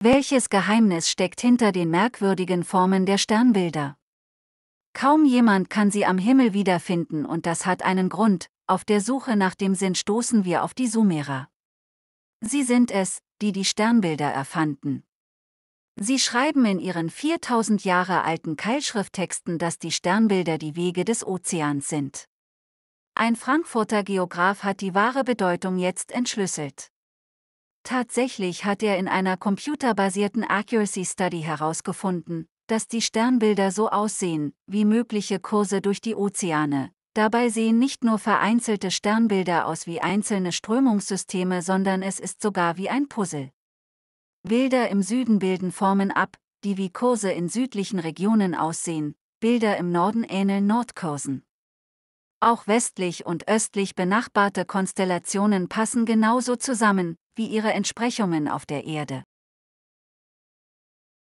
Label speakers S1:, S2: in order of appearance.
S1: Welches Geheimnis steckt hinter den merkwürdigen Formen der Sternbilder? Kaum jemand kann sie am Himmel wiederfinden und das hat einen Grund, auf der Suche nach dem Sinn stoßen wir auf die Sumerer. Sie sind es, die die Sternbilder erfanden. Sie schreiben in ihren 4000 Jahre alten Keilschrifttexten, dass die Sternbilder die Wege des Ozeans sind. Ein Frankfurter Geograf hat die wahre Bedeutung jetzt entschlüsselt. Tatsächlich hat er in einer computerbasierten Accuracy Study herausgefunden, dass die Sternbilder so aussehen, wie mögliche Kurse durch die Ozeane. Dabei sehen nicht nur vereinzelte Sternbilder aus wie einzelne Strömungssysteme, sondern es ist sogar wie ein Puzzle. Bilder im Süden bilden Formen ab, die wie Kurse in südlichen Regionen aussehen, Bilder im Norden ähneln Nordkursen. Auch westlich und östlich benachbarte Konstellationen passen genauso zusammen, wie ihre Entsprechungen auf der Erde.